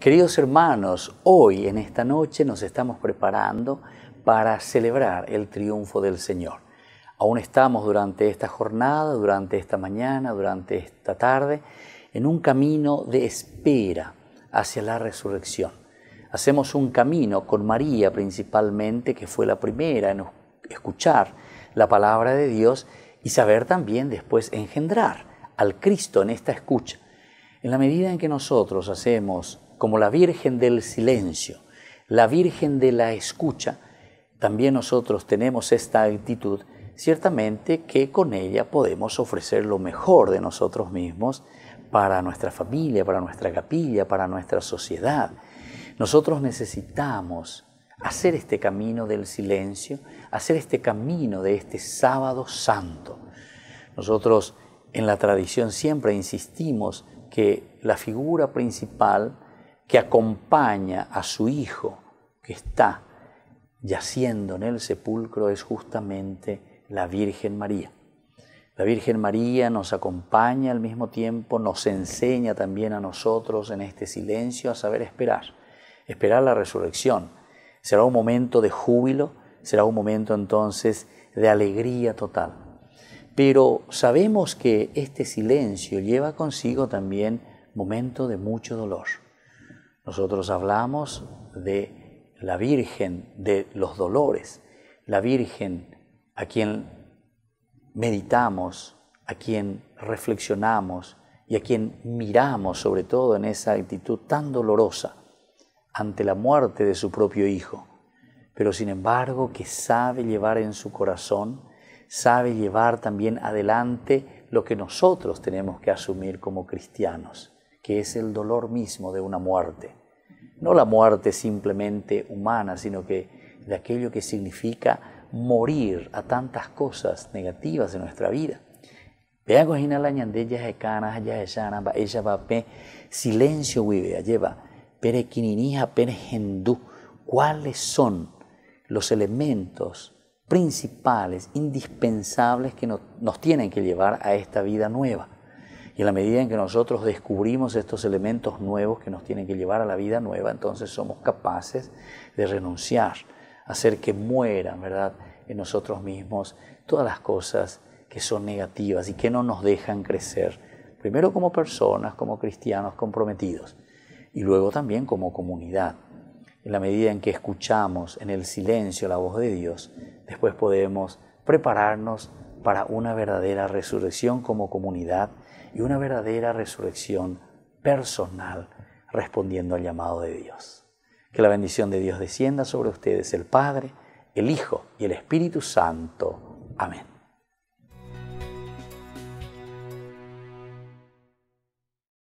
Queridos hermanos, hoy en esta noche nos estamos preparando para celebrar el triunfo del Señor. Aún estamos durante esta jornada, durante esta mañana, durante esta tarde, en un camino de espera hacia la resurrección. Hacemos un camino con María principalmente, que fue la primera en escuchar la palabra de Dios y saber también después engendrar al Cristo en esta escucha. En la medida en que nosotros hacemos como la Virgen del silencio, la Virgen de la escucha, también nosotros tenemos esta actitud, ciertamente que con ella podemos ofrecer lo mejor de nosotros mismos para nuestra familia, para nuestra capilla, para nuestra sociedad. Nosotros necesitamos hacer este camino del silencio, hacer este camino de este sábado santo. Nosotros en la tradición siempre insistimos que la figura principal que acompaña a su hijo que está yaciendo en el sepulcro es justamente la Virgen María. La Virgen María nos acompaña al mismo tiempo, nos enseña también a nosotros en este silencio a saber esperar, esperar la resurrección. Será un momento de júbilo, será un momento entonces de alegría total. Pero sabemos que este silencio lleva consigo también momento de mucho dolor. Nosotros hablamos de la Virgen de los Dolores, la Virgen a quien meditamos, a quien reflexionamos y a quien miramos sobre todo en esa actitud tan dolorosa ante la muerte de su propio hijo, pero sin embargo que sabe llevar en su corazón, sabe llevar también adelante lo que nosotros tenemos que asumir como cristianos que es el dolor mismo de una muerte. No la muerte simplemente humana, sino que de aquello que significa morir a tantas cosas negativas de nuestra vida. silencio vive, lleva, ¿Cuáles son los elementos principales, indispensables que nos tienen que llevar a esta vida nueva? Y en la medida en que nosotros descubrimos estos elementos nuevos que nos tienen que llevar a la vida nueva, entonces somos capaces de renunciar, hacer que mueran, ¿verdad?, en nosotros mismos todas las cosas que son negativas y que no nos dejan crecer, primero como personas, como cristianos comprometidos, y luego también como comunidad. En la medida en que escuchamos en el silencio la voz de Dios, después podemos prepararnos para una verdadera resurrección como comunidad y una verdadera resurrección personal respondiendo al llamado de Dios. Que la bendición de Dios descienda sobre ustedes, el Padre, el Hijo y el Espíritu Santo. Amén.